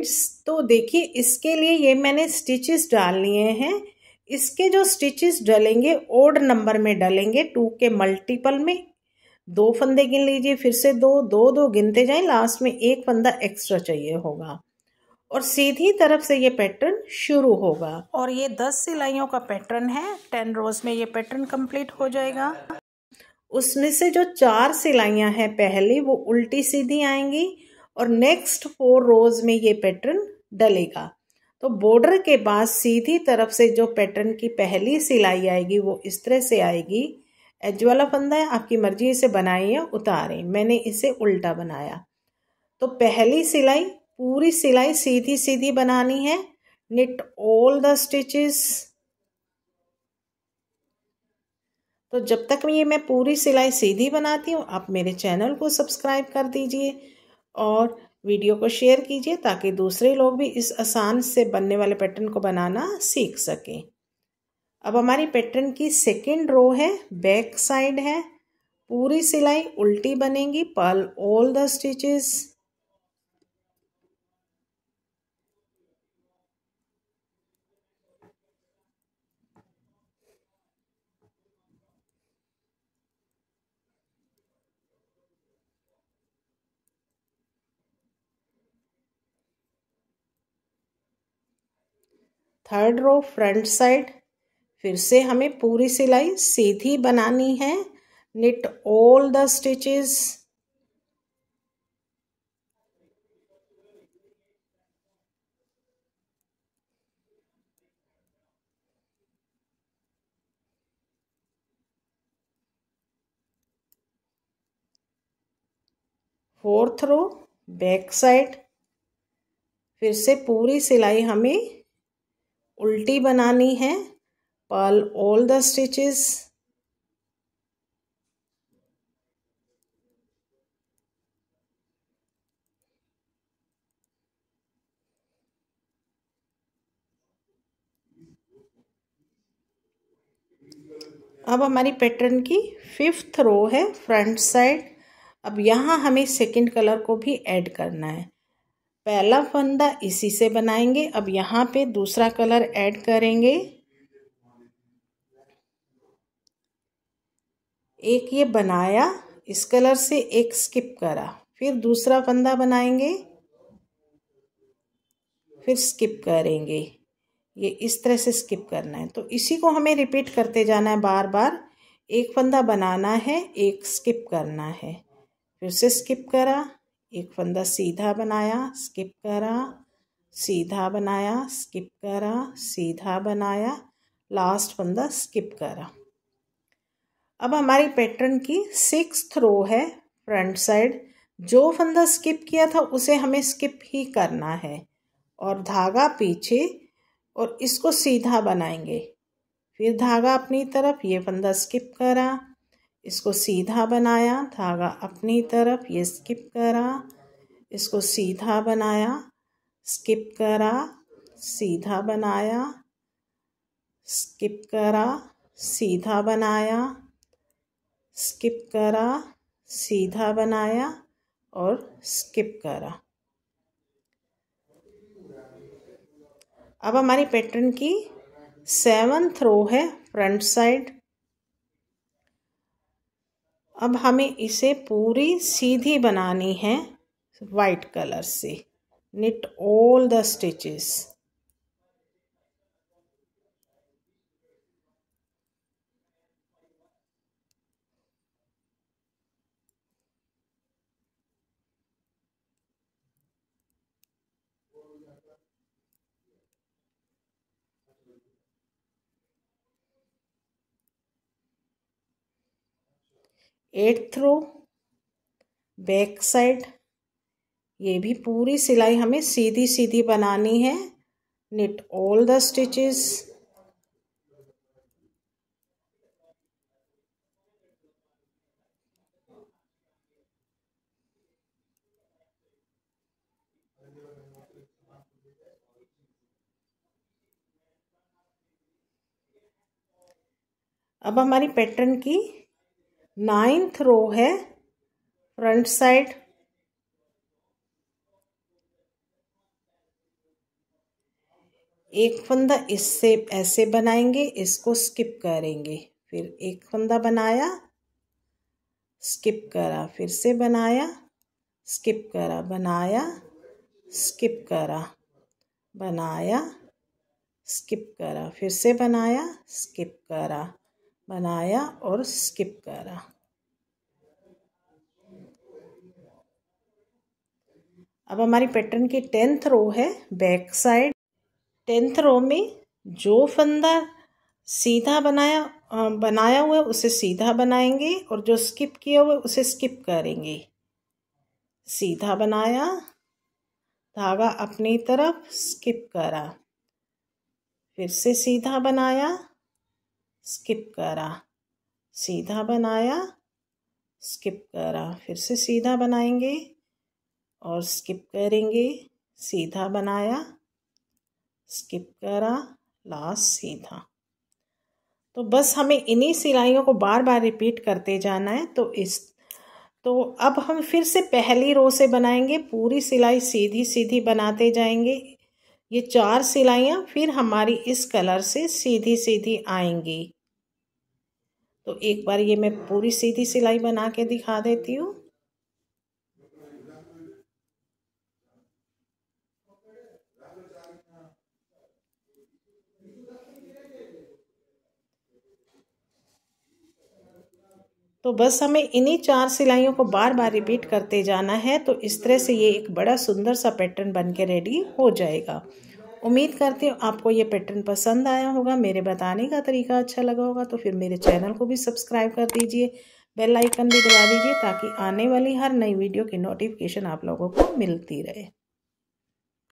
friends तो देखिए इसके लिए ये मैंने स्टिचेस डाल लिए हैं इसके जो स्टिचेस डलेंगे ओड नंबर में डलेंगे टू के मल्टीपल में दो फंदे गिन लीजिए फिर से दो दो दो गिनते जाएं लास्ट में एक फंदा एक्स्ट्रा चाहिए होगा और सीधी तरफ से ये पैटर्न शुरू होगा और ये दस सिलाइयों का पैटर्न है टेन रोज में ये पैटर्न कंप्लीट हो जाएगा उसमें से जो चार सिलाइयां हैं पहली वो उल्टी सीधी आएंगी और नेक्स्ट फोर रोज में ये पैटर्न डलेगा तो बॉर्डर के बाद सीधी तरफ से जो पैटर्न की पहली सिलाई आएगी वो इस तरह से आएगी एज वाला फंदा है आपकी मर्जी इसे बनाएं या उतारें मैंने इसे उल्टा बनाया तो पहली सिलाई पूरी सिलाई सीधी सीधी बनानी है निट ऑल द स्टिचेस तो जब तक ये मैं पूरी सिलाई सीधी बनाती हूँ आप मेरे चैनल को सब्सक्राइब कर दीजिए और वीडियो को शेयर कीजिए ताकि दूसरे लोग भी इस आसान से बनने वाले पैटर्न को बनाना सीख सकें अब हमारी पैटर्न की सेकेंड रो है बैक साइड है पूरी सिलाई उल्टी बनेगी purl all the stitches third row front side फिर से हमें पूरी सिलाई सीधी बनानी है knit all the stitches fourth row back side फिर से पूरी सिलाई हमें उल्टी बनानी है पल ऑल द स्टिचेस अब हमारी पैटर्न की फिफ्थ रो है फ्रंट साइड अब यहाँ हमें सेकंड कलर को भी ऐड करना है पहला फंदा इसी से बनाएंगे अब यहाँ पे दूसरा कलर ऐड करेंगे एक ये बनाया इस कलर से एक स्किप करा फिर दूसरा फंदा बनाएंगे फिर स्किप करेंगे ये इस तरह से स्किप करना है तो इसी को हमें रिपीट करते जाना है बार बार एक फंदा बनाना है एक स्किप करना है फिर से स्किप करा एक फंदा सीधा बनाया स्किप करा सीधा बनाया स्किप करा सीधा बनाया लास्ट फंदा स्किप करा अब हमारी पैटर्न की सिक्स रो है फ्रंट साइड जो फंदा स्किप किया था उसे हमें स्किप ही करना है और धागा पीछे और इसको सीधा बनाएंगे फिर धागा अपनी तरफ ये फंदा स्किप करा इसको सीधा बनाया धागा अपनी तरफ ये स्किप करा इसको सीधा बनाया स्किप करा सीधा बनाया स्किप करा सीधा बनाया स्किप करा सीधा बनाया और स्किप करा अब हमारी पैटर्न की सेवन थ्रो है फ्रंट साइड अब हमें इसे पूरी सीधी बनानी है वाइट कलर से knit all the stitches eighth row back side ये भी पूरी सिलाई हमें सीधी सीधी बनानी है निट ऑल द स्टिचेस अब हमारी पैटर्न की नाइन्थ रो है फ्रंट साइड एक फंदा इससे ऐसे बनाएंगे इसको स्किप करेंगे फिर एक फंदा बनाया स्किप करा फिर से बनाया स्किप करा बनाया स्किप करा बनाया स्किप करा फिर से बनाया स्किप करा बनाया और स्किप करा अब हमारी पैटर्न की टेंथ रो है बैक साइड टेंथ रो में जो फंदा सीधा बनाया बनाया हुआ है उसे सीधा बनाएंगे और जो स्किप किया हुआ है उसे स्किप करेंगे सीधा बनाया धागा अपनी तरफ स्किप करा फिर से सीधा बनाया स्किप करा सीधा बनाया स्किप करा फिर से सीधा बनाएंगे और स्किप करेंगे सीधा बनाया स्किप करा लास्ट सीधा तो बस हमें इन्हीं सिलाइयों को बार बार रिपीट करते जाना है तो इस तो अब हम फिर से पहली रो से बनाएंगे पूरी सिलाई सीधी सीधी बनाते जाएंगे ये चार सिलाइयाँ फिर हमारी इस कलर से सीधी सीधी आएंगी तो एक बार ये मैं पूरी सीधी सिलाई बना के दिखा देती हूँ तो बस हमें इन्हीं चार सिलाइयों को बार बार रिपीट करते जाना है तो इस तरह से ये एक बड़ा सुंदर सा पैटर्न बन के रेडी हो जाएगा उम्मीद करती हूँ आपको ये पैटर्न पसंद आया होगा मेरे बताने का तरीका अच्छा लगा होगा तो फिर मेरे चैनल को भी सब्सक्राइब कर दीजिए बेल आइकन भी दबा दीजिए ताकि आने वाली हर नई वीडियो की नोटिफिकेशन आप लोगों को मिलती रहे